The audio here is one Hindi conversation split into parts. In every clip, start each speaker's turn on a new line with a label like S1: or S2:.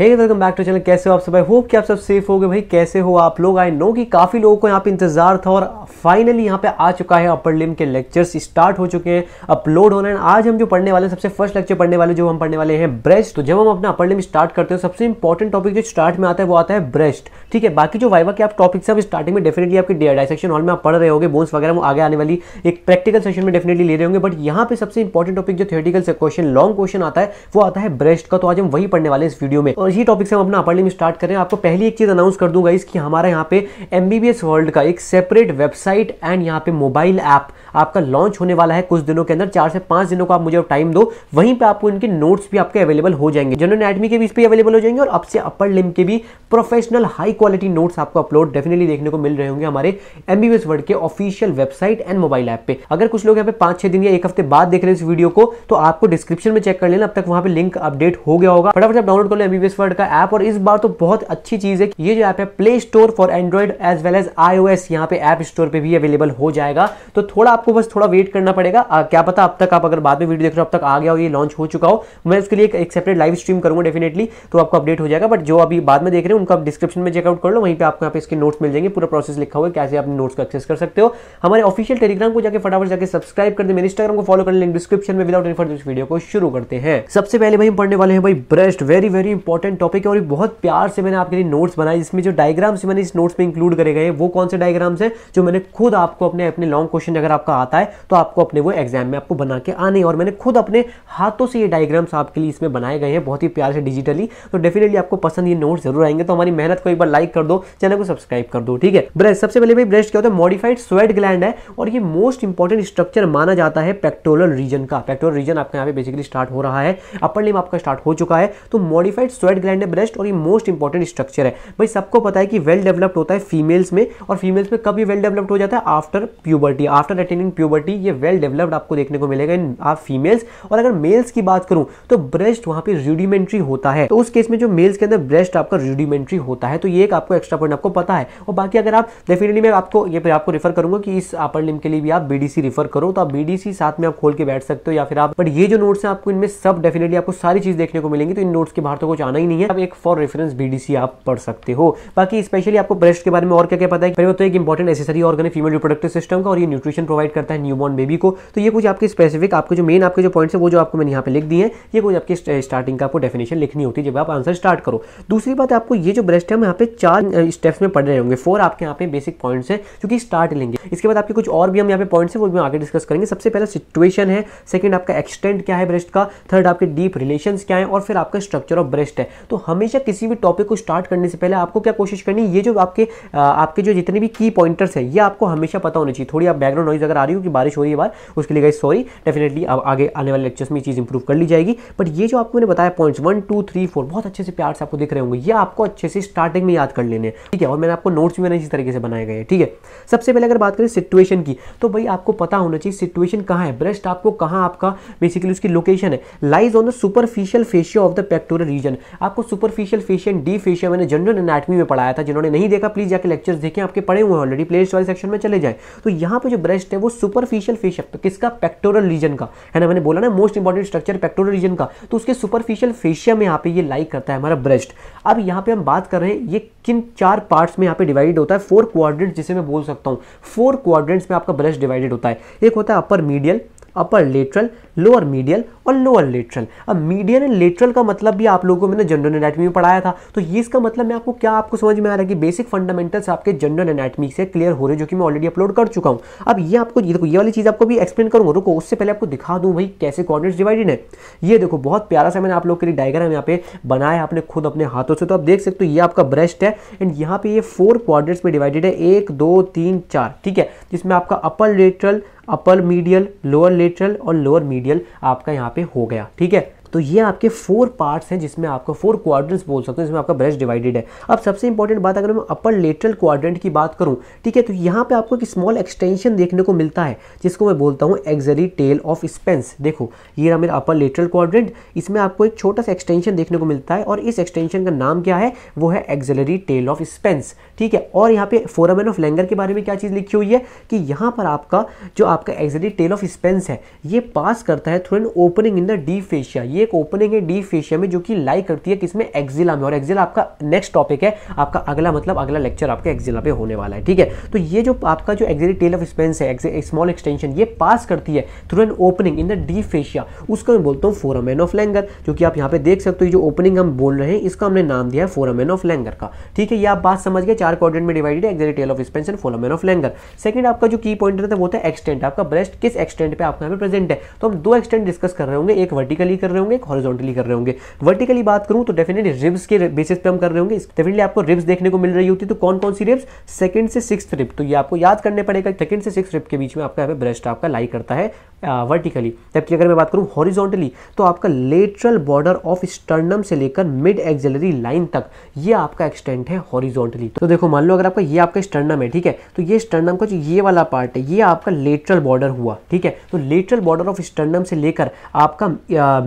S1: वेलकम बैक टू चैनल कैसे हो आप सब आई होप कि आप सब सेफ हो गए भाई कैसे हो आप लोग आई नो कि काफ़ी लोगों को यहाँ पे इंतजार था और फाइनली यहाँ पे आ चुका है अपर लिम के लेक्चर्स स्टार्ट हो चुके हैं अपलोड होने है आज हम जो पढ़ने वाले सबसे फर्स्ट लेक्चर पढ़ने वाले जो हम पढ़ने वाले हैं ब्रेस्ट तो जब हम अपना अपर लिम स्टार्ट करते हैं सबसे इंपॉर्टेंट टॉपिक जो स्टार्ट में आता है वो आता है ब्रेस्ट ठीक है बाकी जो वाइवा के आप टॉपिक सब स्टार्टिंग में डेफिनेटली आपके सेक्शन हॉल में आप पढ़ रहे होंगे बोन्स वगैरह वो आगे आने वाली एक प्रैक्टिकल सेशन में डेफिनेटली ले रहे होंगे बट यहाँ पे सबसे इंपॉर्टेंट टॉपिक जो थियोटिकल से क्वेश्चन लॉन्ग क्वेश्चन आता है वो आता है ब्रेस्ट का तो आज हम वही पढ़ने वाले इस वीडियो में इसी टॉपिक से हम अपना अपर लिम स्टार्ट करें आपको पहली एक चीज़ अनाउंस कर दूंगा इसकी हमारे यहाँ पे एम वर्ल्ड का एक सेपरेट वेबसाइट एंड यहाँ पे मोबाइल ऐप आपका लॉन्च होने वाला है कुछ दिनों के अंदर चार से पाँच दिनों का आप मुझे टाइम दो वहीं पर आपको इनके नोट्स भी आपके अवेलेबल हो जाएंगे जनरल एडमी के भी इस पर अवेलेबल हो जाएंगे और आपसे अपर लिम के भी प्रोफेशनल हाई क्वालिटी नोट्स आपको अपलोड डेफिनेटली देखने को मिल रहे होंगे हमारे एम वर्ल्ड के official website and mobile app पे अगर कुछ लोग यहाँ पे पांच छह दिन या एक हफ्ते बाद देख रहे हैं इस वीडियो को तो आपको डिस्क्रिप्शन में चेक कर लेना अब तक वहाँ पे लिंक अपडेट हो गया होगा फटाफट आप डाउनलोड कर लो एमबीबीएस इस वर्ड का ऐप और इस बार तो बहुत अच्छी चीज़ है ये जो ऐप है play store for Android as well as I O S यहाँ पे ऐप स्टोर पे भी अवेलेबल हो जाएगा तो थोड़ा आपको बस थोड़ा वेट करना पड़ेगा आ, क्या पता अब तक आप अगर बाद में वीडियो देख रहे हो अब तक आ गया हो ये लॉन्च हो चुका हो मैं उसके लिए एक सेपरेट लाइव स्ट्रीम करूंगा डेफिनेटली तो आपको अपडेट हो जाएगा बट जो अभी बाद में देख रहे हैं उनका आप डिस्क्रिप्शन में चेकआउट कर लो वहीं पर आपको यहाँ पे इसके नोट्स मिल जाएंगे पूरा प्रोसेस लिखा हुआ है कैसे आप नोट्स का एक्सेस कर सकते हो हमारे ऑफिशियल टेलीग्राम को जाकर फटाफट जाकर सब्सक्राइब कर दे मेरे इंस्टाग्राम को फॉलो कर लेंगे डिस्क्रिप्शन में विदाउट एनी इन्फॉर्मेशन वीडियो को शुरू करते हैं सबसे पहले भाई पढ़ने वाले हैं भाई breast very very important important topic है और बहुत प्यार से मैंने आपके लिए नोट्स बनाए जिसमें जो डायग्राम से मैंने इस नोट्स में इंक्लूड करे गए वो कौन से डायग्राम है जो मैंने खुद आपको अपने अपने लॉन्ग क्वेश्चन अगर आपका आता है तो आपको अपने वो एग्जाम में आपको बना के आने और मैंने खुद अपने हाथों से ये डायग्राम्स आपके लिए इसमें बनाए गए हैं बहुत ही प्यार से डिजिटली तो डेफिनेटली आपको पसंद ये नोट जरूर आएंगे तो हमारी मेहनत को एक बार लाइक कर दो चैनल को सब्सक्राइब कर दो ठीक है ब्रेस्ट सबसे पहले भाई ब्रेस्ट क्या होता है मॉडिफाइड स्वेट ग्लैंड है और ये मोस्ट इंपॉर्टेंट स्ट्रक्चर माना जाता है पेक्टोरल रीजन का पेक्टोरल रीजन आपका यहाँ पे बेसिकली स्टार्ट हो रहा है अपर लिम आपका स्टार्ट हो चुका है तो मॉडिफाइड स्वेट थायराइड ग्लैंड है ब्रेस्ट और ये मोस्ट इंपॉर्टेंट स्ट्रक्चर है भाई सबको पता है कि वेल डेवलप्ड होता है फीमेल्स में और फीमेल्स में कब ये वेल डेवलप्ड हो जाता है after puberty after attending puberty ये वेल डेवलप्ड आपको देखने को मिलेगा इन आप फीमेल्स और अगर मेल्स की बात करूं तो ब्रेस्ट वहां पर रूडिमेंट्री होता है तो उस केस में जो मेल्स के अंदर ब्रेस्ट आपका रूडिमेंट्री होता है तो ये एक आपको एक्स्ट्रा पॉइंट आपको पता है और बाकी अगर आप डेफिनेटली मैं आपको ये आपको रेफर करूंगा कि इस अपर लिम के लिए भी आप बीडीसी रेफर करो तो आप बीडीसी साथ में आप खोल के बैठ सकते हो या फिर आप बट ये जो नोट्स हैं आपको इनमें सब डेफिनेटली आपको सारी चीज देखने को मिलेंगी तो इन नोट्स के बाहर तो कुछ आना ही नहीं है अब एक फॉर रेफरेंस बीडीसी आप पढ़ सकते हो बाकी स्पेशली आपको ब्रेस्ट के बारे में और क्या क्या पता है वो तो एक इंपॉर्टेंट एसेसरी ऑर्गन है फीमेल रिप्रोडक्टिव सिस्टम का और ये न्यूट्रिशन प्रोवाइड करता है न्यूबॉर्न बेबी को तो ये कुछ आपके स्पेसिफिक आपके जो मेन आपके जो पॉइंट्स है वो जो आपको मैंने यहाँ पे लिख दिए हैं ये कुछ आपके स्टार्टिंग का आपको डेफिनेशन लिखनी होती है जब आप आंसर स्टार्ट करो दूसरी बात आपको ये जो ब्रेस्ट है हम यहाँ पे चार स्टेप्स में पढ़ रहे होंगे फोर आपके यहाँ पे बेसिक पॉइंट्स है जो कि स्टार्ट लेंगे इसके बाद आपके कुछ और भी हम यहाँ पे पॉइंट्स है वो भी आगे डिस्कस करेंगे सबसे पहला सिचुएशन है सेकंड आपका एक्सटेंट क्या है ब्रेस्ट का थर्ड आपके डीप रिलेशन क्या है और फिर आपका स्ट्रक्चर ऑफ ब्रेस्ट है तो हमेशा किसी भी टॉपिक को स्टार्ट करने से पहले आपको क्या कोशिश करनी है ये जो आपके आपके जो जितने भी की पॉइंटर्स हैं ये आपको हमेशा पता होना चाहिए थोड़ी आप बैकग्राउंड नॉइज अगर आ रही हो कि बारिश हो रही है बार उसके लिए गई सॉरी डेफिनेटली अब आगे आने वाले लेक्चर्स में चीज़ इंप्रूव कर ली जाएगी बट ये जो आपको मैंने बताया points one two three four बहुत अच्छे से प्यार से आपको दिख रहे होंगे ये आपको अच्छे से स्टार्टिंग में याद कर लेने हैं ठीक है और मैंने आपको नोट्स भी मैंने इसी तरीके से बनाए गए हैं ठीक है सबसे पहले अगर बात करें सिचुएशन की तो भाई आपको पता होना चाहिए सिचुएशन कहाँ है ब्रेस्ट आपको कहाँ आपका बेसिकली उसकी लोकेशन है lies on the superficial fascia of the pectoral region आपको सुपरफिशियल फेशियन डी फिश मैंने जनरल एनाटमी में पढ़ाया था जिन्होंने नहीं देखा प्लीज जाकर लेक्चर्स देखें आपके पढ़े हुए हैं ऑलरेडी प्ले वाले सेक्शन में चले जाए तो यहाँ पे जो ब्रेस्ट है वो सुपरफिशियल फिश तो किसका पेक्टोरल रीजन का है ना मैंने बोला ना most important structure pectoral region का तो उसके सुपरफिशियल फेशिया में यहाँ पे ये लाइक करता है हमारा ब्रेस्ट अब यहाँ पे हम बात कर रहे हैं ये किन चार पार्ट्स में यहाँ पे डिवाइडेड होता है फोर क्वाड्रेंट जिसे मैं बोल सकता हूँ फोर क्वाड्रेंट्स में आपका ब्रेस्ट डिवाइडेड होता है एक होता है upper medial upper lateral lower medial और लोअर लेटरल अब मीडियन एंड लेटरल का मतलब भी आप लोगों को मैंने जनरल एनाटमी में पढ़ाया था तो ये इसका मतलब मैं आपको क्या आपको समझ में आ रहा है कि बेसिक फंडामेंटल्स आपके जनरल एनाटमी से क्लियर हो रहे जो कि मैं ऑलरेडी अपलोड कर चुका हूँ अब ये आपको ये देखो ये वाली चीज़ आपको भी एक्सप्लेन करूँगा रुको उससे पहले आपको दिखा दूँ भाई कैसे कॉर्नर्स डिवाइडेड है ये देखो बहुत प्यारा सा मैंने आप लोग के लिए डायग्राम यहाँ पे बनाया आपने खुद अपने हाथों से तो आप देख सकते हो ये आपका ब्रेस्ट है एंड यहाँ पे ये फोर क्वार्टर्स में डिवाइडेड है एक दो तीन चार ठीक है जिसमें आपका upper lateral upper medial lower lateral और लोअर मीडियल आपका यहाँ पे हो गया ठीक है तो ये आपके फोर पार्ट्स हैं जिसमें आपका फोर क्वाड्रेंट्स बोल सकते हैं जिसमें आपका ब्रेस्ट डिवाइडेड है अब सबसे इंपॉर्टेंट बात अगर मैं अपर लेटरल क्वाड्रेंट की बात करूँ ठीक है तो यहाँ पर आपको एक स्मॉल एक्सटेंशन देखने को मिलता है जिसको मैं बोलता हूँ एक्जरी टेल ऑफ स्पेंस देखो ये रहा मेरा अपर लेटरल क्वाड्रेंट इसमें आपको एक छोटा सा एक्सटेंशन देखने को मिलता है और इस एक्सटेंशन का नाम क्या है वो है एक्जलरी टेल ऑफ स्पेंस ठीक है और यहाँ पे फोरामेन ऑफ लैंगर के बारे में क्या चीज़ लिखी हुई है कि यहाँ पर आपका जो आपका एक्जरी टेल ऑफ स्पेंस है ये पास करता है through an opening in the deep fascia ये एक ओपनिंग है डी फेशिया में जो कि लाई करती है किसमें एक्जिला में और एक्जिला आपका नेक्स्ट टॉपिक है आपका अगला मतलब अगला लेक्चर आपके एक्जिला पे होने वाला है ठीक है तो ये जो आपका जो एक्जिली टेल ऑफ स्पेंस है स्मॉल एक्सटेंशन ये पास करती है through an opening in the deep fascia उसका मैं बोलता हूँ फोरामैन ऑफ लैंगर जो कि आप यहाँ पे देख सकते हो जो ओपनिंग हम बोल रहे हैं इसका हमने नाम दिया है फोरामैन ऑफ लैंगर का ठीक है ये आप बात समझ गए चार क्वाड्रेंट में डिवाइडेड है axillary tail of Spence and foramen of Langer second आपका जो की पॉइंट रहता है वो था एक्सटेंट आपका ब्रेस्ट किस एक्सटेंट पे आपका यहाँ पे प्रेजेंट है तो हम दो एक्सटेंट डिस्कस कर रहे होंगे एक वर्टिकली कर रहे होंगे होंगे एक हॉरिजॉन्टली कर रहे होंगे वर्टिकली बात करूं तो डेफिनेटली रिब्स के बेसिस पे हम कर रहे होंगे डेफिनेटली आपको रिब्स देखने को मिल रही होती तो कौन कौन सी रिब्स सेकंड से सिक्स रिप तो ये आपको याद करने पड़ेगा सेकंड से सिक्स रिप के बीच में आपका यहाँ पे ब्रेस्ट आपका लाई करता है वर्टिकली जबकि अगर मैं बात करूँ हॉरिजॉन्टली तो आपका लेटरल बॉर्डर ऑफ स्टर्नम से लेकर मिड एक्जेलरी लाइन तक ये आपका एक्सटेंट है हॉरिजॉन्टली तो देखो मान लो अगर आपका ये आपका स्टर्नम है ठीक है तो ये स्टर्नम का जो ये वाला पार्ट है ये आपका लेटरल बॉर्डर हुआ ठीक है तो लेटरल बॉर्डर ऑफ स्टर्नम से लेकर आपका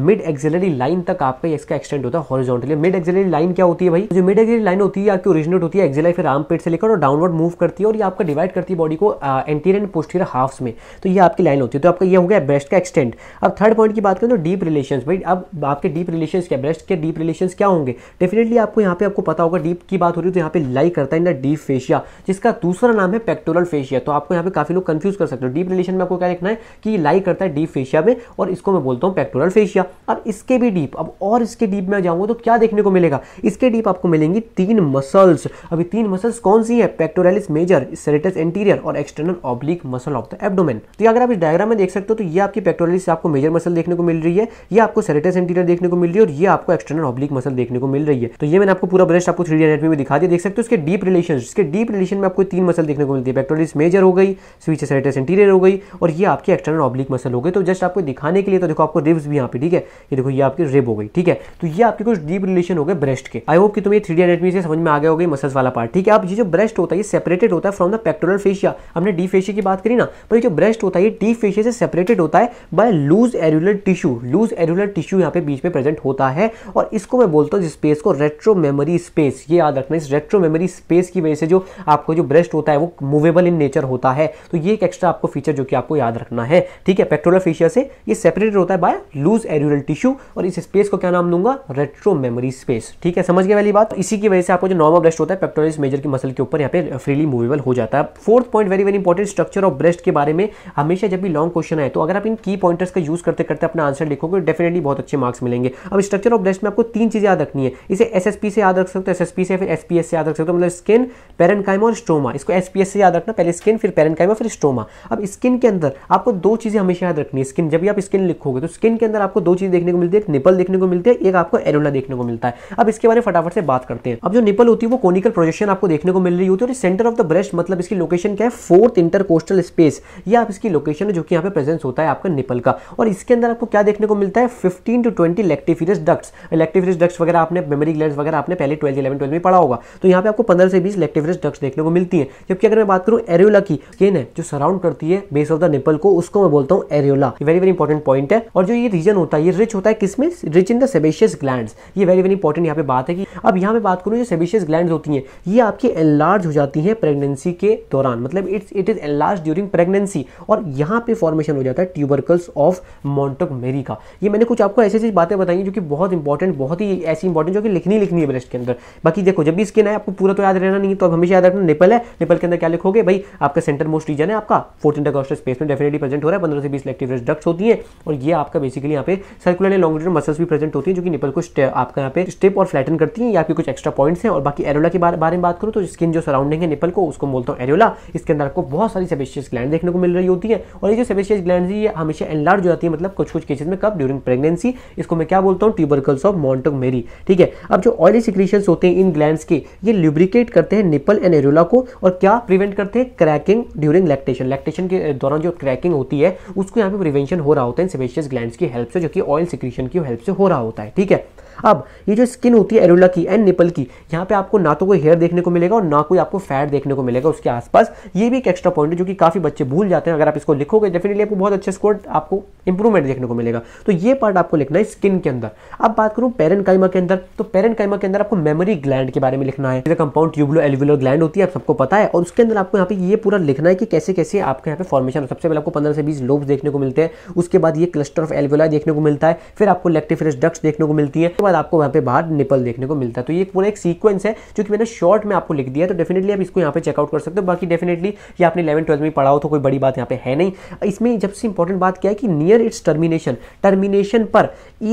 S1: मिड uh, एक्सिलरी लाइन तक आपका इसका एक्सटेंड होता है हॉरिजॉन्टली मिड एक्सिलरी लाइन क्या होती है भाई जो मिड एक्सिलरी लाइन होती है आपकी ओरिजिनेट होती है एक्सिलाई फिर आर्म पेट से लेकर और डाउनवर्ड मूव करती है और ये आपका डिवाइड करती है बॉडी को एंटीरियर एंड पोस्टीर हाफ में तो ये आपकी लाइन होती है तो आपका ये हो गया ब्रेस्ट का एक्सटेंड अब थर्ड पॉइंट की बात करें तो डीप रिलेशन भाई अब आपके डीप रिलेशन क्या ब्रेस्ट के डीप रिलेशन क्या होंगे डेफिनेटली आपको यहाँ पे आपको पता होगा डीप की बात हो रही है तो यहाँ पे लाई करता है इन द डीप फेशिया जिसका दूसरा नाम है पेक्टोरल फेशिया तो आपको यहाँ पे काफी लोग कंफ्यूज कर सकते हो डीप रिलेशन में आपको क्या लिखना है कि लाई करता है डीप फेशिया में और इसको मैं बोलता हूँ पेक्टोरल फेशिया अब इसके भी डीप अब और इसके डीप में जाऊंगा तो क्या देखने को मिलेगा इसके डीप आपको मिलेंगी तीन मसल्स अभी तीन मसल्स कौन सी है पेक्टोरलिस मेजर सेरेटस एंटीरियर और external oblique muscle of the abdomen तो अगर आप इस डायग्राम में देख सकते हो तो ये आपकी पेक्टोरलिस आपको मेजर मसल देखने को मिल रही है ये आपको सेरेटस एंटीरियर देखने को मिल रही है और ये आपको एक्सटर्नल ऑब्लिक मसल देखने को मिल रही है तो ये मैंने आपको पूरा ब्रेस्ट आपको थ्री एनाटमी में दिखा दिया देख सकते हो इसके डीप रिलेशन इसके डीप रिलेशन में आपको तीन मसल देखने को मिलती है पेक्टोरलिस मेजर हो गई स्विच सेरेटस एंटीरियर हो गई और ये आपकी एक्सटर्नल ऑब्लिक मसल हो गई तो जस्ट आपको दिखाने के लिए तो देखो आपको रिव्स भी यहाँ पे ठीक है ये देखो ये आपकी रिब हो गई ठीक है तो ये आपके कुछ डीप रिलेशन हो गए ब्रेस्ट के आई होप कि तुम्हें थ्री डी एनेटमी से समझ में आ गया होगा मसल्स वाला पार्ट ठीक है आप ये जो ब्रेस्ट होता है ये सेपरेटेड होता है फ्रॉम द पेक्टोरल फेशिया हमने डी फेशिया की बात करी ना पर ये जो ब्रेस्ट होता है ये डी फेशिया से सेपरेटेड होता है by loose areolar tissue loose areolar tissue यहाँ पे बीच में प्रेजेंट होता है और इसको मैं बोलता हूँ स्पेस को रेट्रो मेमोरी स्पेस ये याद रखना इस रेट्रो मेमोरी स्पेस की वजह से जो आपको जो ब्रेस्ट होता है वो मूवेबल इन नेचर होता है तो ये एक एक्स्ट्रा आपको फीचर जो कि आपको याद रखना है ठीक है पेक्टोरल फेशिया से ये सेपरेटेड होता है by loose areolar tissue tissue और इस स्पेस को क्या नाम दूंगा रेट्रो मेमोरी स्पेस ठीक है समझ गया वाली बात इसी की वजह से आपको जो नॉर्मल ब्रेस्ट होता है पेप्टोरिस मेजर की मसल के ऊपर यहाँ पे फ्रीली uh, मूवेबल हो जाता है fourth point very very important structure of breast के बारे में हमेशा जब भी लॉन्ग क्वेश्चन आए तो अगर आप इन की पॉइंट्स का यूज करते करते अपना आंसर लिखोगे डेफिनेटली बहुत अच्छे मार्क्स मिलेंगे अब स्ट्रक्चर ऑफ ब्रेस्ट में आपको तीन चीजें याद रखनी है इसे एसएसपी से याद रख सकते हो एसएसपी से फिर एसपीएस से याद रख सकते हो तो मतलब स्किन पेरेंटकाइम और स्ट्रोमा इसको एसपीएस से याद रखना पहले स्किन फिर पेरन फिर स्ट्रोमा अब स्किन के अंदर आपको दो चीजें हमेशा याद रखनी है स्किन जब भी आप स्किन लिखोगे तो स्किन के अंदर आपको दो चीज देखने को मिलती है एक निपल देखने को मिलती है एक आपको एरोला देखने को मिलता है अब इसके बारे में फटाफट से बात करते हैं अब जो निपल होती है वो कोनिकल प्रोजेक्शन आपको देखने को मिल रही होती है और सेंटर ऑफ द ब्रेस्ट मतलब इसकी लोकेशन क्या है फोर्थ इंटर कोस्टल स्पेस ये आप इसकी लोकेशन है जो कि यहाँ पे प्रेजेंस होता है आपका निपल का और इसके अंदर आपको क्या देखने को मिलता है fifteen to twenty lactiferous duct lactiferous duct वगैरह आपने मेमरी ग्लैंड वगैरह आपने पहले ट्वेल्थ इलेवन ट्वेल्थ में पढ़ा होगा तो यहाँ पे आपको पंद्रह से बीस इलेक्टिफिरस डक्ट देखने को मिलती है जबकि अगर मैं बात करूँ एरियोला की स्किन है जो सराउंड करती है बेस ऑफ द निपल को उसको मैं बोलता हूँ areola very very important point है और जो ये रीजन होता है ये रिच होता है किसमें rich in the sebaceous gland ये वेरी वेरी इंपॉर्टेंट यहाँ पे बात है कि अब यहाँ पे बात करूँ जो सेबेशियस ग्लैंड होती हैं ये आपकी एनलार्ज हो जाती हैं प्रेगनेंसी के दौरान मतलब it's it is enlarge during pregnancy और यहाँ पे फॉर्मेशन हो जाता है ट्यूबरकल्स ऑफ मॉन्टोक मेरिका ये मैंने कुछ आपको ऐसी ऐसी बातें बताई जो कि बहुत इंपॉर्टेंट बहुत ही ऐसी इंपॉर्टेंट जो कि लिखनी लिखनी है ब्रेस्ट के अंदर बाकी देखो जब भी स्किन है आपको पूरा तो याद रहना नहीं तो आप हमेशा याद रखना निपल है निपल के अंदर क्या लिखोगे भाई आपका सेंटर मोस्ट रीजन है आपका फोर्टीन इंटरकॉस्टल स्पेस में डेफिनेटली प्रेजेंट हो रहा है पंद्रह से बीस इलेक्टिव डक्ट्स होती हैं और ये आपका बेसिकली यहाँ पे सर्कुलर वाले या लॉन्गिट्यूड मसल्स भी प्रेजेंट होती है जो कि निपल को आपका यहाँ पे स्टेप और फ्लैटन करती है या फिर कुछ एक्स्ट्रा पॉइंट्स हैं और बाकी एरोला के बारे, में बात करूँ तो स्किन जो सराउंडिंग है निपल को उसको बोलता हूँ एरोला इसके अंदर आपको बहुत सारी सेबेशियस ग्लैंड देखने को मिल रही होती है और ये जो सेबेशियस ग्लैंड है ये हमेशा एनलार्ज हो जाती है मतलब कुछ कुछ केसेज में कब ड्यूरिंग प्रेगनेंसी इसको मैं क्या बोलता हूँ ट्यूबरकल्स ऑफ मॉन्टोक मेरी ठीक है अब जो ऑयली सिक्रीशन होते हैं इन ग्लैंड के ये लुब्रिकेट करते हैं निपल एंड एरोला को और क्या प्रिवेंट करते हैं क्रैकिंग ड्यूरिंग लैक्टेशन लैक्टेशन के दौरान जो क्रैकिंग होती है उसको यहाँ पे प्रिवेंशन हो रहा होता है सेबेशियस ग्लैंड की हेल्प से जो कि ऑयल सिक्रीशन की हेल्प से हो रहा होता है ठीक है अब ये जो स्किन होती है एरोला की एंड निपल की यहाँ पे आपको ना तो कोई हेयर देखने को मिलेगा और ना कोई आपको फैट देखने को मिलेगा उसके आसपास ये भी एक एक्स्ट्रा पॉइंट है जो कि काफ़ी बच्चे भूल जाते हैं अगर आप इसको लिखोगे डेफिनेटली आपको बहुत अच्छे स्कोर आपको इंप्रूवमेंट देखने को मिलेगा तो ये पार्ट आपको लिखना है स्किन के अंदर अब बात करूँ पेरेंट काइमा के अंदर तो पेरेंट के अंदर आपको मेमोरी ग्लैंड के बारे में लिखना है कंपाउंड ट्यूबलो एलुलर ग्लैंड होती है आप सबको पता है और उसके अंदर आपको यहाँ पे ये पूरा लिखना है कि कैसे कैसे आपके यहाँ पे फॉर्मेशन सबसे पहले आपको पंद्रह से बीस लोब्स देखने को मिलते हैं उसके बाद ये क्लस्टर ऑफ एलवेला देखने को मिलता है फिर आपको लेक्टिफेरस डक्स देखने को मिलती है बाद आपको वहाँ पे बाहर निपल देखने को मिलता है तो ये पूरा एक सीक्वेंस है जो कि मैंने शॉर्ट में आपको लिख दिया तो डेफिनेटली आप इसको यहाँ पे चेकआउट कर सकते हो बाकी डेफिनेटली ये आपने इलेवन ट्वेल्थ में पढ़ा हो तो कोई बड़ी बात यहाँ पे है नहीं इसमें सबसे इंपॉर्टेंट बात क्या है कि नियर इट्स टर्मिनेशन टर्मिनेशन पर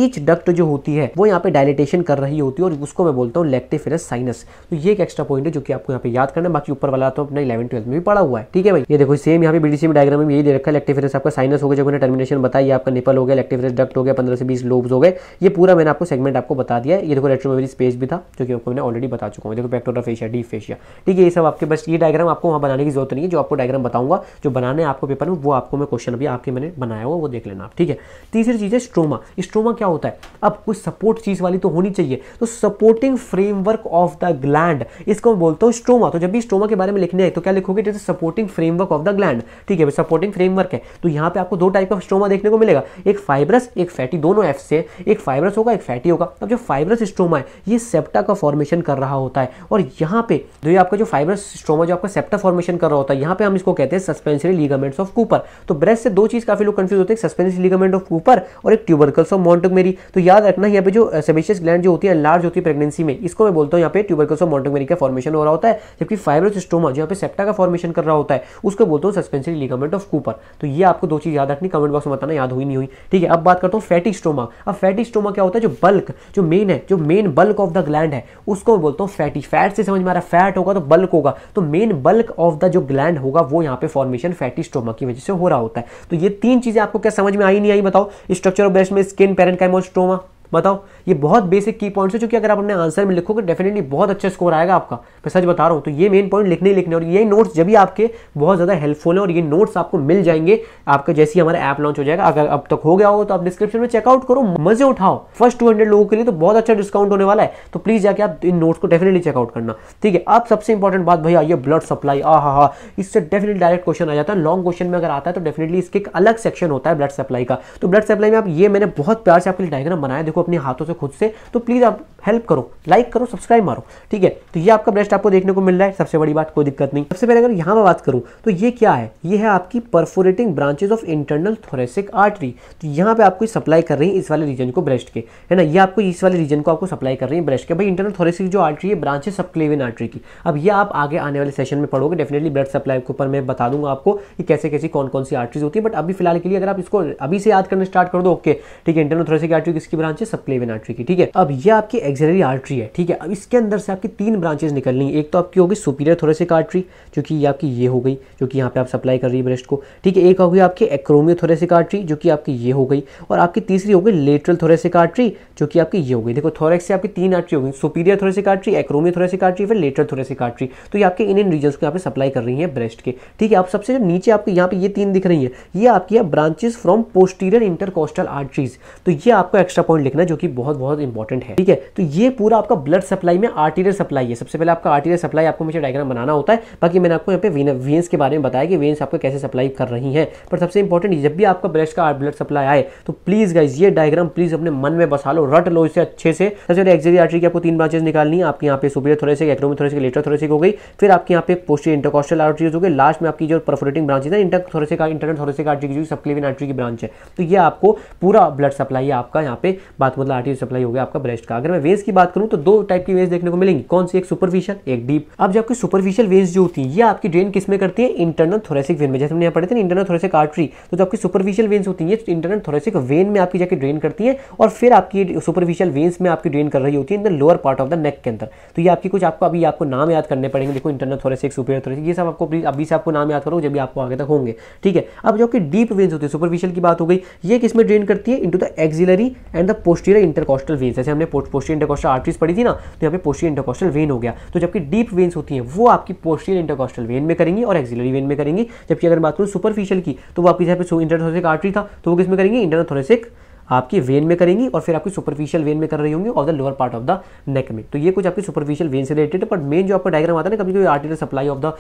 S1: ईच डक्ट जो होती है वो यहाँ पे डायलिटेशन कर रही होती है और उसको मैं बोलता हूँ लेक्टिफेरस साइनस तो ये एक एक्स्ट्रा पॉइंट है जो कि आपको यहाँ पे याद करना है बाकी ऊपर वाला तो अपने इलेवन ट्वेल्थ में भी पढ़ा हुआ है ठीक है भाई ये देखो सेम यहाँ पे बीडीसी में डायग्राम में यही दे रखा है लेक्टिफेरस आपका साइनस हो गया जो मैंने टर्मिनेशन बताया आपका निपल हो गया लेक्टिफेरस डक्ट हो गया पंद्रह से बीस लोब्स हो गए ये पूरा मैंने आपको सेगमेंट आपको बता दिया है ये देखो रेट्रोमेरी स्पेस भी था जो कि आपको मैंने ऑलरेडी बता चुका हूँ देखो पेक्टोरा फेशिया डी फेशिया ठीक है ये सब आपके बस ये डायग्राम आपको वहाँ बनाने की जरूरत नहीं है जो आपको डायग्राम बताऊंगा जो बनाने आपको पेपर में वो आपको मैं क्वेश्चन अभी आपके मैंने बनाया हुआ वो देख लेना आप ठीक है तीसरी चीज़ है स्ट्रोमा स्ट्रोमा क्या होता है अब कुछ सपोर्ट चीज़ वाली तो होनी चाहिए तो supporting framework of the gland इसको मैं बोलता हूँ स्ट्रोमा तो जब भी स्ट्रोमा के बारे में लिखने आए तो क्या लिखोगे जैसे supporting framework of the gland ठीक है सपोर्टिंग फ्रेमवर्क है तो यहाँ पे आपको दो टाइप का स्ट्रोमा देखने को मिलेगा एक फाइब्रस एक फैटी दोनों एफ से एक फाइब्रस होगा एक फैटी होगा अब जो फाइब्रस स्ट्रोमा है ये सेप्टा का फॉर्मेशन कर रहा होता है और यहाँ पे जो ये आपका जो फाइब्रस स्ट्रोमा जो आपका सेप्टा फॉर्मेशन कर रहा होता है यहाँ पे हम इसको कहते हैं सस्पेंसरी लिगामेंट्स ऑफ कूपर तो ब्रेस्ट से दो चीज़ काफ़ी लोग कंफ्यूज होते हैं सस्पेंसरी लिगामेंट ऑफ कूपर और एक ट्यूबरकल्स ऑफ मॉन्टोमेरी तो याद रखना यहाँ पे जो सेबेशियस ग्लैंड जो होती है लार्ज होती है प्रेगनेंसी में इसको मैं बोलता हूँ यहाँ पे ट्यूबरकल्स ऑफ मॉन्टोमेरी का फॉर्मेशन हो रहा होता है जबकि फाइब्रस स्ट्रोमा जो यहाँ पे सेप्टा का फॉर्मेशन कर रहा होता है उसको बोलता हूँ सस्पेंसरी लिगामेंट ऑफ कूपर तो ये आपको दो चीज़ याद रखनी कमेंट बॉक्स में बताना याद हुई नहीं हुई ठीक है अब बात करता हूँ फैटिक स्ट्रोमा अब फैटिक स्ट्रोमा क्या होता है जो बल्क जो मेन है जो main bulk of the gland है उसको मैं बोलता हूँ फैटी फैट से समझ में आ रहा है फैट होगा तो बल्क होगा तो मेन बल्क ऑफ द जो ग्लैंड होगा वो यहाँ पे फॉर्मेशन फैटी स्टोमा की वजह से हो रहा होता है तो ये तीन चीज़ें आपको क्या समझ में आई नहीं आई बताओ स्ट्रक्चर ऑफ ब्रेस्ट में स्किन पेरेंट स्टोमा बताओ ये बहुत बेसिक की पॉइंट्स है जो कि अगर आप अपने आंसर में लिखोगे डेफिनेटली बहुत अच्छा स्कोर आएगा आपका मैं सच बता रहा हूँ तो ये मेन पॉइंट लिखने ही लिखने और ये नोट्स जब भी आपके बहुत ज़्यादा हेल्पफुल है और ये नोट्स आपको मिल जाएंगे आपका जैसे ही हमारा ऐप लॉन्च हो जाएगा अगर अब तक हो गया हो तो आप डिस्क्रिप्शन में चेकआउट करो मजे उठाओ फर्स्ट टू लोगों के लिए तो बहुत अच्छा डिस्काउंट होने वाला है तो प्लीज़ जाके आप इन नोट्स को डेफिनेटली चेकआउट करना ठीक है अब सबसे इंपॉर्टेंट बात भैया ये ब्लड सप्लाई आ हा हा इससे डेफिनेटली डायरेक्ट क्वेश्चन आ जाता है लॉन्ग क्वेश्चन में अगर आता है तो डेफिनेटली इसके एक अलग सेक्शन होता है ब्लड सप्लाई का तो ब्लड सप्लाई में आप ये मैंने बहुत प्यार से आपके लिए डायग्राम बनाया देखो अपने हाथों से खुद से तो प्लीज़ आप हेल्प करो लाइक करो सब्सक्राइब मारो ठीक है तो ये आपका ब्रेस्ट आपको देखने को मिल रहा है सबसे बड़ी बात कोई दिक्कत नहीं सबसे पहले अगर यहाँ पर बात करूँ तो ये क्या है ये है आपकी perforating branches of internal thoracic artery तो यहाँ पर आपको सप्लाई कर रही है इस वाले रीजन को ब्रेस्ट के है ना ये आपको इस वाले रीजन को आपको सप्लाई कर रही है ब्रेस्ट के भाई इंटरनल थोरेसिक जो आर्टरी है ब्रांच सब सबक्लेविन आर्टरी की अब ये आप आगे आने वाले सेशन में पढ़ोगे डेफिनेटली ब्लड सप्लाई के ऊपर मैं बता दूंगा आपको कि कैसे कैसी कौन कौन सी आर्टरीज होती है बट अभी फिलहाल के लिए अगर आप इसको अभी से याद करना स्टार्ट कर दो ओके ठीक है इंटरनल थोरेसिक आर्टरी किसकी ब्रांच आर्ट्री की ठीक है अब ये आपकी एक्जरी आर्ट्री है ठीक है अब इसके अंदर से आपकी तीन ब्रांचेज निकलनी है एक तो आपकी होगी सुपीरियर थोरेसिक आर्ट्री जो कि ये आपकी ये हो गई जो कि यहाँ पे आप सप्लाई कर रही है ब्रेस्ट को ठीक है एक होगी आपकी एक्रोमियो थोरेसिक आर्ट्री जो कि आपकी ये हो गई और आपकी तीसरी हो गई लेटरल थोरेसिक आर्ट्री जो कि आपकी ये हो गई देखो थोरेक्स से आपकी तीन आर्ट्री हो गई superior thoracic artery acromiothoracic artery फिर लेटरल थोरेसिक आर्ट्री तो ये आपके इन इन रीजन को यहाँ पे सप्लाई कर रही है ब्रेस्ट के ठीक है आप सबसे नीचे आपके यहाँ पे ये तीन दिख रही है ये आपकी branches from posterior intercostal arteries तो ये आपको एक्स्ट्रा पॉइंट लिखना करना जो कि बहुत बहुत इंपॉर्टेंट है ठीक है तो ये पूरा आपका ब्लड सप्लाई में आर्टीरियल सप्लाई है सबसे पहले आपका आर्टीरियल सप्लाई आपको मुझे डायग्राम बनाना होता है बाकी मैंने आपको यहाँ पे वेन्स के बारे में बताया कि वेन्स आपको कैसे सप्लाई कर रही है पर सबसे इंपॉर्टेंट जब भी आपका ब्रेस्ट का ब्लड सप्लाई आए तो प्लीज गाइज ये डायग्राम प्लीज अपने मन में बसा लो रट लो इसे अच्छे से सबसे पहले आर्टरी की आपको तीन ब्रांचेस निकालनी है आपके यहाँ पे सुबह सुपीरियर थोरेसिक एक्रोमी से लेटर थोड़े से हो गई फिर आपके यहाँ पे पोस्ट इंटरकॉस्टल आर्टरीज हो गई लास्ट में आपकी जो परफोरेटिंग ब्रांच है इंटर थोड़े थोरेसिक इंटरनेट से आर्टरी की सबके लिए आर्टरी की ब्रांच है तो ये आपको पूरा ब्लड सप्लाई आपका यहाँ पे बात साथ मतलब आर्टिफिशियल सप्लाई हो गया आपका ब्रेस्ट का अगर मैं वेज की बात करूं तो दो टाइप की वेज देखने को मिलेंगी कौन सी एक सुपरफिशियल एक डीप अब जो आपकी सुपरफिशियल वेज जो होती है ये आपकी ड्रेन किस में करती है इंटरनल थोरेसिक वेन में जैसे हमने यहाँ पढ़े थे इंटरनल थोरेसिक आर्टरी तो जो आपकी सुपरफिशियल वेन्स होती है इंटरनल थोरेसिक वेन में आपकी जाकर ड्रेन करती है और फिर आपकी सुपरफिशियल वेन्स में आपकी ड्रेन कर रही होती है in the lower part of the neck के अंदर तो ये आपकी कुछ आपको अभी आपको नाम याद करने पड़ेंगे देखो इंटरनल थोरेसिक सुपीरियर थोरेसिक ये सब आपको अभी से आपको नाम याद करो जब भी आपको आगे तक होंगे ठीक है अब जो कि डीप वेन्स होती है सुपरफिशियल की बात हो गई ये किस में ड्रेन करती है into the axillary and the posterior intercostal veins जैसे हमने पोस्टीर इंटरकॉस्टल आर्टरीज पढ़ी थी ना तो यहाँ पे पोस्टीर इंटरकॉस्टल वेन हो गया तो जबकि डीप वेन्स होती हैं वो आपकी पोस्टीर इंटरकॉस्टल वेन में करेंगी और एक्सिलरी वेन में करेंगी जबकि अगर बात करूँ सुपरफिशियल की तो वो आपकी यहाँ पे इंटरथोरेसिक आर्टरी था तो वो किस में करेंगे इंटरथोरेसिक आपकी वेन में करेंगी और फिर आपकी सुपरफिशियल वेन में कर रही होंगी और the lower part of the neck में तो ये कुछ आपकी सुपरफिशियल वेन से रिलेटेड बट मेन जो आपका डायग्राम आता है ना कभी कभी arterial supply of the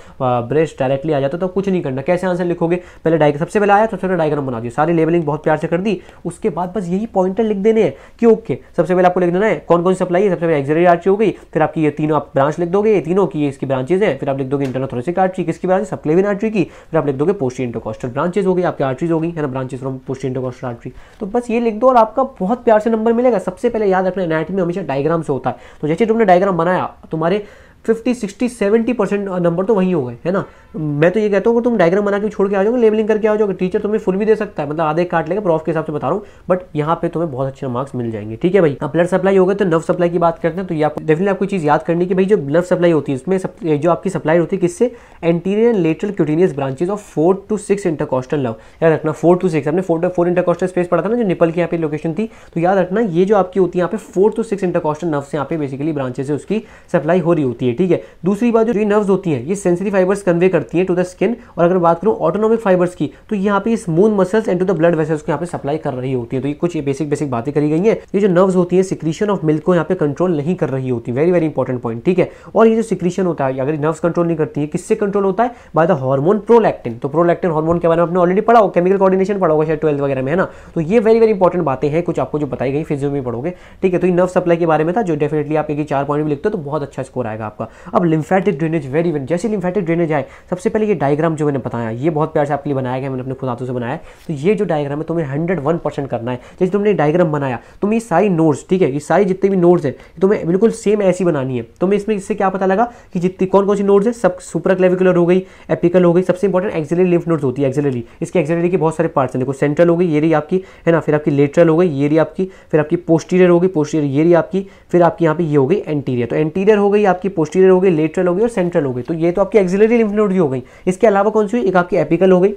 S1: breast directly आ जाता तो कुछ नहीं करना कैसे आंसर लिखोगे पहले डायग्राम सबसे पहले आया तो फिर डायग्राम बना दिया सारी लेवलिंग बहुत प्यार से कर दी उसके बाद बस यही पॉइंटर लिख देने हैं कि ओके सबसे पहले आपको लिख देना है कौन कौन सप्लाई है सबसे पहले एक्जरी आर्ची हो गई फिर आपकी ये तीनों आप ब्रांच लिख दोगे ये तीनों की इसकी ब्रांचेज है फिर आप लिख दोगे इंटरनल थोरेसिक आर्ट्री किसकी ब्रांच सबक्लेविन आर्ट्री की फिर आप लिख दोगे पोस्ट इंटोकॉस्टल ब्रांचेज हो गई आपकी आर्ट्रीज होगी है ना branches from post intercostal artery तो बस ये लिख दो तो और आपका बहुत प्यार से नंबर मिलेगा सबसे पहले याद रखना एनाटमी हमेशा डायग्राम से होता है तो जैसे तुमने डायग्राम बनाया तुम्हारे fifty sixty seventy percent number तो वही हो गए है ना मैं तो ये कहता हूँ अगर तुम डायग्राम बना के छोड़ के आ जाओगे लेबलिंग करके आ जाओगे टीचर तुम्हें फुल भी दे सकता है मतलब आधे काट लेगा प्रॉफ के हिसाब से बता रहा हूँ बट यहाँ पे तुम्हें बहुत अच्छे मार्क्स मिल जाएंगे ठीक है भाई अब ब्लड सप्लाई हो गए तो नर्व सप्लाई की बात करते हैं तो ये आपको डेफिनेटली आपको चीज़ याद करनी कि भाई जो ब्लड सप्लाई होती है उसमें जो आपकी सप्लाई होती है किससे anterior and lateral cutaneous branches of four to six intercostal लव याद रखना फोर टू सिक्स आपने फोर फोर इंटरकॉस्टल स्पेस पढ़ा था ना जो निपल की यहाँ पे लोकेशन थी तो याद रखना ये जो आपकी होती है यहाँ पे four to six intercostal nerve से यहाँ पे बेसिकली ब्रांचेज है उसकी सप्लाई हो रही होती है है ठीक है दूसरी बात जो ये नर्व्स होती हैं ये सेंसरी फाइबर्स कन्वे करती हैं टू द स्किन और अगर बात करूँ ऑटोनॉमिक फाइबर्स की तो यहाँ पे smooth muscles and to the blood vessels को यहाँ पे सप्लाई कर रही होती है तो ये कुछ ये बेसिक बेसिक बातें करी गई है ये जो नर्व्स होती है सिक्रीशन ऑफ मिल्क को यहाँ पे कंट्रोल नहीं कर रही होती वेरी वेरी इंपॉर्टेंट पॉइंट ठीक है और ये जो सिक्रीशन होता है अगर नर्व्स कंट्रोल नहीं करती है किससे कंट्रोल होता है बाय द हार्मोन प्रोलैक्टिन तो प्रोलैक्टिन हार्मोन के बारे में आपने ऑलरेडी पढ़ा हो केमिकल कोऑर्डिनेशन पढ़ा होगा शायद ट्वेल्थ वगैरह में है ना तो ये वेरी वेरी इंपॉर्टेंट बातें हैं कुछ आपको जो बताई गई फिजियो में पढ़ोगे ठीक है तो ये नर्व सप्लाई के बारे में था जो डेफिनेटली आप एक ही चार पॉइंट भी लिखते हो तो बहुत अच्छा स्कोर आएगा आपका आपका अब लिम्फेटिक ड्रेनेज वेरी वेरी जैसे लिम्फेटिक ड्रेनेज आए सबसे पहले ये डायग्राम जो मैंने बताया ये बहुत प्यार से आपके लिए बनाया गया मैंने अपने खुद हाथों से बनाया तो ये जो डायग्राम है तुम्हें हंड्रेड वन परसेंट करना है जैसे तुमने डायग्राम बनाया तुम्हें ये सारी नोट्स ठीक है ये सारी जितने भी नोट्स है तुम्हें बिल्कुल सेम ऐसी बनानी है तुम्हें इसमें इससे क्या पता लगा कि जितनी कौन कौन सी नोट्स है सब सुपर क्लेविकुलर हो गई एपिकल हो गई सबसे इंपॉर्टेंट एक्जिलरी लिम्फ नोट्स होती है एक्जिलरी इसके एक्जिलरी के बहुत सारे पार्ट्स हैं देखो सेंट्रल हो गई ये रही आपकी है ना फिर आपकी लेटरल हो गई ये रही आपकी फिर आपकी पोस्टीरियर हो गई पोस्टीरियर ये रही आपकी फिर आपकी यहाँ पे ये हो गई एंटीरियर तो एंटीरियर हो गई आपकी पोस्ट पोस्टीरियर हो गई लेटरल हो गई और सेंट्रल हो गई तो ये तो आपकी एक्सिलरी लिम्फ नोड की हो गई इसके अलावा कौन सी हुई एक आपकी एपिकल हो गई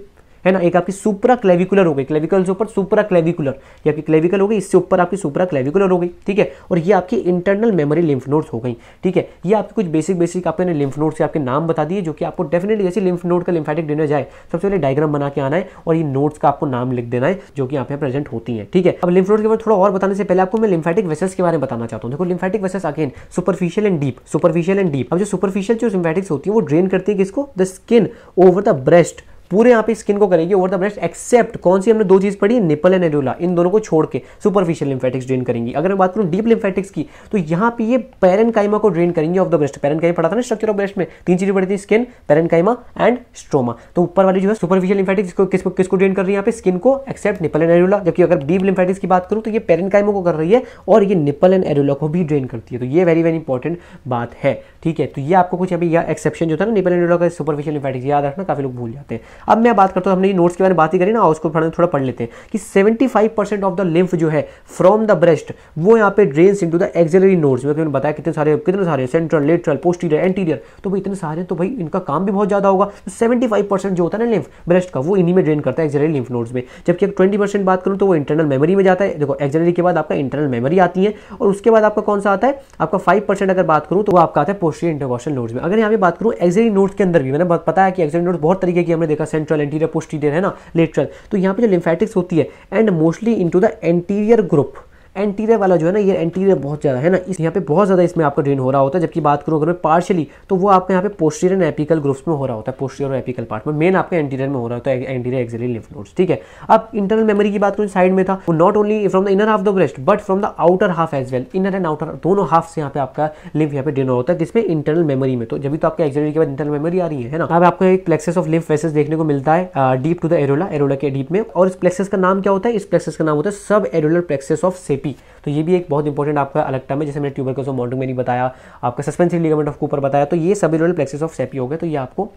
S1: है ना एक आपकी सुपरा क्लेविकुलर हो गई क्लेविकल से ऊपर सुपरा क्लेविकुलर ये आपकी क्लेविकल हो गई इससे ऊपर आपकी सुपरा क्लेविकुलर हो गई ठीक है और ये आपकी इंटरनल मेमोरी लिम्फ नोड्स हो गई ठीक है ये आपकी कुछ बेसिक बेसिक आपने लिम्फ नोड्स आपके नाम बता दिए जो कि आपको डेफिनेटली जैसे लिम्फ नोड का लिम्फेटिक डिनर जाए सबसे पहले डायग्राम बना के आना है और ये नोट्स का आपको नाम लिख देना है जो कि आप प्रेजेंट होती है ठीक है अब लिम्फ नोड के बारे थोड़ा और बताने से पहले आपको मैं लिम्फेटिक वेसेस के बारे में बताना चाहता हूँ देखो lymphatic vessels again superficial and deep superficial and deep अब जो सुपरफिशियल जो लिम्फेटिक्स होती है वो ड्रेन करती है किसको the skin over the breast पूरे यहाँ पे स्किन को करेगी ओवर द ब्रेस्ट एक्सेप्ट कौन सी हमने दो चीज़ पढ़ी निपल एंड एडोला इन दोनों को छोड़ के सुपरफिशियल लिम्फेटिक्स ड्रेन करेंगी अगर मैं बात करूँ डीप लिम्फेटिक्स की तो यहाँ पे ये पेरन काइमा को ड्रेन करेंगी of the breast parenchyma पढ़ा था ना स्ट्रक्चर ऑफ ब्रेस्ट में तीन चीज़ें पड़ी थी skin parenchyma and stroma तो ऊपर वाली जो है सुपरफिशियल लिम्फेटिक्स को किस किसको ड्रेन कर रही है यहाँ पे स्किन को एक्सेप्ट निपल एंड एडोला जबकि अगर डीप लिम्फेटिक्स की बात करूँ तो ये पेरन काइमा को कर रही है और ये निपल एंड एडोला को भी ड्रेन करती है तो ये वेरी वेरी इंपॉर्टेंट बात है ठीक है तो ये आपको कुछ अभी यह एक्सेप्शन जो था ना निपल एंड एडोला का सुपरफिशियल लिम्फेटिक्स याद रखना काफी लोग भूल जाते हैं अब मैं बात करता हूँ हमने नोट्स के बारे में बात ही करी ना उसको थोड़ा पढ़ लेते हैं कि 75% ऑफ द लिम्फ जो है फ्रॉम द ब्रेस्ट वो यहाँ पे drain into the axillary nodes मैंने बताया कितने सारे कितने सारे सेंट्रल लेटरल पोस्टीरियर एंटीरियर तो भाई इतने सारे तो भाई इनका काम भी बहुत ज़्यादा होगा सेवेंटी तो जो होता है ना लिम्फ ब्रेस्ट का वो इन्हीं में ड्रेन करता है एक्जिलरी लिम्फ नोट्स में जबकि अब ट्वेंटी परसेंट बात करूँ तो वो इंटरनल मेमोरी में जाता है देखो एक्जिलरी के बाद आपका इंटरनल मेमोरी आती है और उसके बाद आपका कौन सा आता है आपका फाइव अगर बात करूँ तो वो आपका आता है पोस्टीरियर इंटरवॉशन नोट्स में अगर यहाँ पे बात करूँ एक्जिलरी नोट्स के अंदर भी मैंने बताया कि एक्जिलरी नोड्स बहुत तरीके की हमने देखा आपका सेंट्रल एंटीरियर पोस्टीरियर है ना लेटरल तो यहाँ पे जो लिम्फेटिक्स होती है and mostly into the anterior group anterior वाला जो है ना ये एंटीरियर बहुत ज़्यादा है ना इस यहाँ पे बहुत ज़्यादा इसमें आपका ड्रेन हो रहा होता है जबकि बात करूँ अगर मैं पार्शली तो वो आपका यहाँ पे पोस्टीरियर एंड एपिकल ग्रुप्स में हो रहा होता है पोस्टीरियर और एपिकल पार्ट में मेन आपका एंटीरियर में हो रहा होता है एंटीरियर एक्सिलरी लिम्फ नोड्स ठीक है अब इंटरनल मेमोरी की बात करूँ साइड में था वो not only from the inner half the breast but from the outer half as well inner and outer दोनों हाफ से यहाँ पे आपका लिफ यहाँ पे ड्रेन होता है जिसमें इंटरनल मेमोरी में तो जब तो आपके एक्सिलरी के बाद इंटरनल मेमोरी आ रही है ना अब आपको एक प्लेक्सेस ऑफ लिफ वेसेस देखने को मिलता है deep to the areola areola के डीप में और इस प्लेक्सेस का नाम क्या होता है इस प्लेक्सेस का नाम होता है subareolar plexuses of Sappey तो ये भी एक बहुत इंपॉर्टेंट आपका अलगटम है जैसे मैंने ट्यूबर कोसो मॉडलिंग में नहीं बताया आपका सस्पेंसिव लिगामेंट ऑफ कूपर बताया तो ये सब प्लेक्सेस ऑफ सेपी हो गए तो ये आपको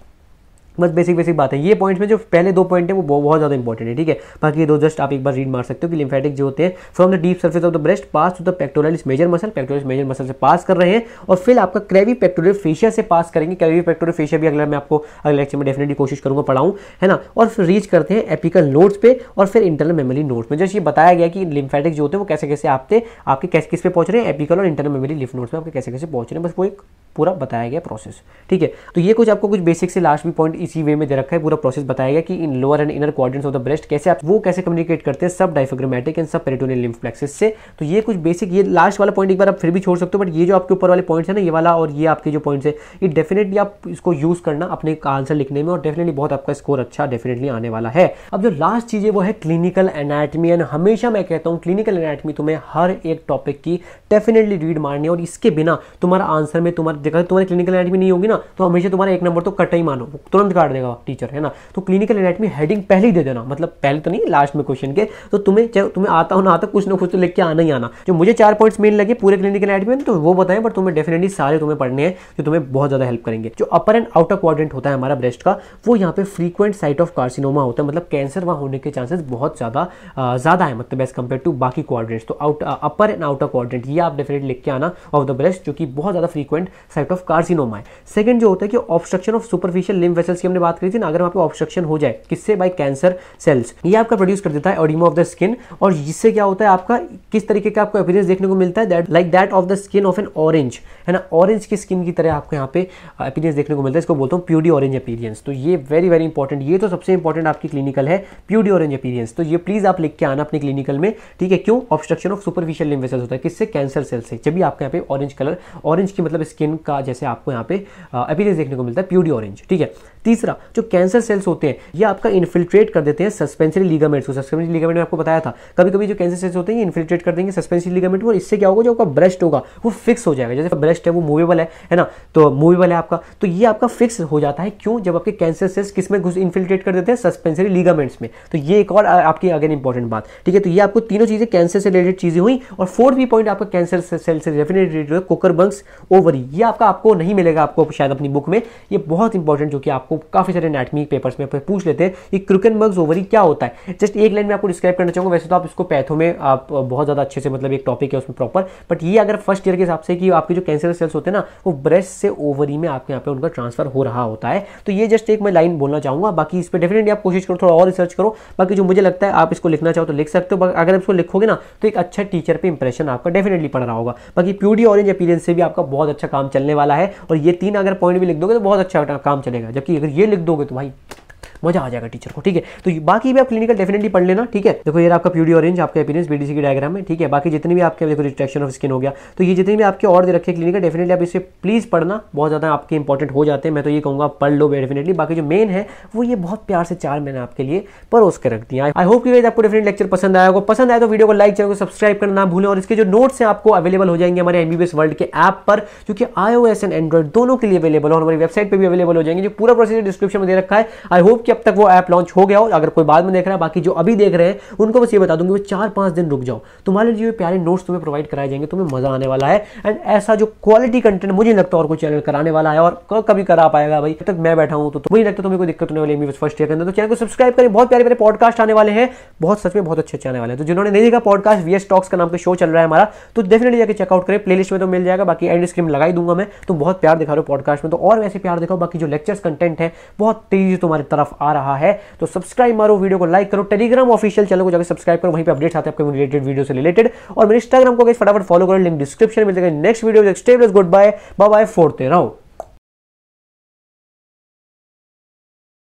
S1: बस बेसिक बेसिक बात है ये पॉइंट्स में जो पहले दो पॉइंट है वो बहुत ज़्यादा इंपॉर्टेंट है ठीक है बाकी दो जस्ट आप एक बार रीड मार सकते हो कि लिम्फेटिक जो होते हैं from the deep surface of the breast pass to the pectoralis major muscle pectoralis major muscle से पास कर रहे हैं और फिर आपका क्रेवी पेक्टोरियल फेशिया से पास करेंगे क्रेवी पेक्टोरियल फेशिया भी अगला मैं आपको अगले लेक्चर में डेफिनेटली कोशिश करूंगा पढ़ाऊँ है ना और फिर रीच करते हैं एपिकल नोट्स पे और फिर इंटरनल मेमोरी नोट्स में जैसे ये बताया गया कि लिम्फेटिक जो होते हैं वो कैसे कैसे आपते आपके कैसे किस पे पहुंच रहे हैं एपिकल और इंटरनल मेमोरी लिफ नोट्स में आपके कैसे कैसे पहुंच रहे हैं बस वो एक पूरा बताया गया प्रोसेस ठीक है तो ये कुछ आपको कुछ बेसिक से लास्ट भी पॉइंट इसी वे में दे रखा है पूरा प्रोसेस बताया गया कि in lower and inner quadrants of the breast कैसे आप वो कैसे कम्युनिकेट करते हैं sub diaphragmatic and sub peritoneal lymph plexuses से तो ये कुछ बेसिक ये लास्ट वाला पॉइंट एक बार आप फिर भी छोड़ सकते हो बट ये जो आपके ऊपर वाले पॉइंट्स है ना ये वाला और ये आपके जो पॉइंट्स है ये डेफिनेटली आप इसको यूज़ करना अपने आंसर लिखने में और डेफिनेटली बहुत आपका स्कोर अच्छा डेफिनेटली आने वाला है अब जो लास्ट चीज़ है वो है क्लिनिकल एनाटमी एंड हमेशा मैं कहता हूँ क्लिनिकल एनाटमी तुम्हें हर एक टॉपिक की डेफिनेटली रीड मारनी है और इसके बिना तुम्हारा आंसर में तुम्हारा जगह तुम्हारी क्लिनिकल एनेटमी नहीं होगी ना तो हमेशा तुम्हारा एक नंबर तो कटा ही मानो तुरंत काट देगा टीचर है ना तो क्लिनिकल एनेटमी हेडिंग पहले ही दे देना मतलब पहले तो नहीं लास्ट में क्वेश्चन के तो तुम्हें तुम्हें आता हो ना आता कुछ ना कुछ तो लिख के आना ही आना जो मुझे चार पॉइंट्स मेन लगे पूरे क्लिनिकल एनेटमी में तो वो बताएं पर तुम्हें डेफिनेटली सारे तुम्हें पढ़ने हैं जो तुम्हें बहुत ज़्यादा हेल्प करेंगे जो अपर एंड आउटर क्वाड्रेंट होता है हमारा ब्रेस्ट का वो यहाँ पे फ्रीक्वेंट साइट ऑफ कार्सिनोमा होता है मतलब कैंसर वहाँ होने के चांसेस बहुत ज़्यादा ज़्यादा है मतलब एज कम्पेयर टू बाकी क्वाड्रेंट्स तो out upper and outer quadrant ये आप डेफिनेटली लिख के आना ऑफ द ब्रेस्ट जो कि बहुत ज़्यादा फ्रीक्वेंट साइट ऑफ कार्सिनोमा है सेकंड जो होता है कि obstruction of superficial lymph vessels की हमने बात करी थी ना अगर वहाँ पे ऑब्स्ट्रक्शन हो जाए किससे बाय कैंसर सेल्स ये आपका प्रोड्यूस कर देता है ऑडिमो ऑफ द स्किन और इससे क्या होता है आपका किस तरीके का आपको अपीरेंस देखने को मिलता है that like that of the skin of an orange है ना ऑरेंज की स्किन की तरह आपको यहाँ पे अपीरेंस uh, देखने को मिलता है इसको बोलता हूँ प्यूडी ऑरेंज अपीरियंस तो ये वेरी वेरी इंपॉर्टेंट ये तो सबसे इंपॉर्टेंट आपकी क्लिनिकल है प्यूडी ऑरेंज अपीरियंस तो ये प्लीज आप लिख के आना अपने क्लिनिकल में ठीक है क्यों obstruction of superficial lymph vessels होता है किससे कैंसर सेल्स से जब भी आपके यहाँ पे ऑरेंज कलर ऑरेंज की मतलब स्किन का जैसे आपको यहाँ पे अपीरेंस देखने को मिलता है प्यूडी ऑरेंज ठीक है तीसरा जो कैंसर सेल्स होते हैं ये आपका इन्फिल्ट्रेट कर देते हैं सस्पेंसरी लीगामेंट्स को सस्पेंसरी लिगामेंट में आपको बताया था कभी कभी जो कैंसर सेल्स होते हैं ये इन्फिल्ट्रेट कर देंगे सस्पेंसरी लिगामेंट को इससे क्या होगा जो आपका ब्रेस्ट होगा वो फिक्स हो जाएगा जैसे ब्रेस्ट है वो मूवेबल है है ना तो मूवेबल है आपका तो ये आपका फिक्स हो जाता है क्यों जब आपके कैंसर सेल्स किस में इन्फिल्ट्रेट कर देते हैं सस्पेंसरी लिगामेंट्स में तो ये एक और आपकी अगेन इंपॉर्टेंट बात ठीक है तो ये आपको तीनों चीज़ें कैंसर से रिलेटेड चीज़ें हुई और फोर्थ भी पॉइंट आपका कैंसर सेल से डेफिनेटली कोकर बंक्स ओवरी ये आपका आपको नहीं मिलेगा आपको शायद अपनी बुक में ये बहुत इंपॉर्टेंट जो कि आपको काफ़ी सारे एनाटमी पेपर्स में पूछ लेते हैं कि क्रुकन बग्स ओवरी क्या होता है जस्ट एक लाइन में आपको डिस्क्राइब करना चाहूंगा वैसे तो आप इसको पैथो में आप बहुत ज़्यादा अच्छे से मतलब एक टॉपिक है उसमें प्रॉपर बट ये अगर फर्स्ट ईयर के हिसाब से कि आपके जो कैंसर सेल्स होते हैं ना वो ब्रेस्ट से ओवरी में आपके यहाँ पे उनका ट्रांसफर हो रहा होता है तो ये जस्ट एक मैं लाइन बोलना चाहूंगा बाकी इस पर डेफिनेटली आप कोशिश करो थोड़ा और रिसर्च करो बाकी जो मुझे लगता है आप इसको लिखना चाहो तो लिख सकते हो अगर आप इसको लिखोगे ना तो एक अच्छा टीचर पर इंप्रेशन आपका डेफिनेटली पड़ रहा होगा बाकी प्योरी ऑरेंज अपीरियंस से भी आपका बहुत अच्छा काम चलने वाला है और ये तीन अगर पॉइंट भी लिख दोगे तो बहुत अच्छा काम चलेगा जबकि अगर ये लिख दोगे तो भाई मजा आ जाएगा टीचर को ठीक है तो बाकी भी आप क्लिनिकल डेफिनेटली पढ़ लेना ठीक है देखो यार आपका प्यूडी ऑरेंज आपका अपीरेंस बीडीसी सी डायग्राम है ठीक है बाकी जितने भी आपके देखो रिस्ट्रक्शन ऑफ स्किन हो गया तो ये जितने भी आपके और दे रखे क्लिनिकल डेफिनेटली आप इसे प्लीज पढ़ना बहुत ज़्यादा आपके इंपॉर्टेंट हो जाते हैं मैं तो ये कहूँगा पढ़ लो डेफिनेटली बाकी जो मेन है वो ये बहुत प्यार से चार मैंने आपके लिए परोस के रख दिया आई होप कि आपको डेफिनेट लेक्चर पसंद आया होगा पसंद आया तो वीडियो को लाइक चैनल को सब्सक्राइब करना ना भूलें और इसके जो नोट्स हैं आपको अवेलेबल हो जाएंगे हमारे एमबीबीएस वर्ल्ड के ऐप पर क्योंकि आईओ एस एंड एंड्रॉइड दोनों के लिए अवेलेबल और हमारी वेबसाइट पर भी अवेलेबल हो जाएंगे जो पूरा प्रोसेस डिस्क्रिप्शन में दे रखा है आई होप कि अब तक वो ऐप लॉन्च हो गया हो अगर कोई बाद में देख रहा है बाकी जो अभी देख रहे हैं उनको बस ये बता दूंगी वो चार पांच दिन रुक जाओ तुम्हारे लिए प्यारे नोट्स तुम्हें प्रोवाइड कराए जाएंगे तुम्हें मजा आने वाला है एंड ऐसा जो क्वालिटी कंटेंट मुझे लगता है और कोई चैनल कराने वाला है और कभी करा पाएगा भाई तक मैं बैठा हूं तो मुझे लगता है तुम्हें कोई दिक्कत होने वाली है फर्स्ट ईयर के अंदर तो चैनल को सब्सक्राइब करें बहुत प्यारे प्यारे पॉडकास्ट आने वाले हैं बहुत सच में बहुत अच्छे अच्छे आने वाले हैं तो जिन्होंने नहीं देखा पॉडकास्ट वीएस टॉक्स का नाम का शो चल रहा है हमारा तो डेफिनेटली जाकर चेकआउट करें प्लेलिस्ट में तो मिल जाएगा बाकी एंड स्क्रीन लगाई दूंगा मैं तुम तो बहुत प्यार दिखा रहे हो पॉडकास्ट में तो और वैसे प्यार दिखाओ बाकी जो लेक्चर्स कंटेंट है बहुत तेजी तुम्हारी तरफ आ रहा है तो सब्सक्राइब मारो वीडियो को लाइक करो टेलीग्राम ऑफिशियल चैनल को जाकर सब्सक्राइब करो वहीं पर अपडेट्स आते हैं आपके रिलेटेड वीडियो से रिलेटेड और मेरे इंस्टाग्राम को फटाफट फॉलो करो लिंक डिस्क्रिप्शन में मिलेगा next video good bye bye फोड़ते रहो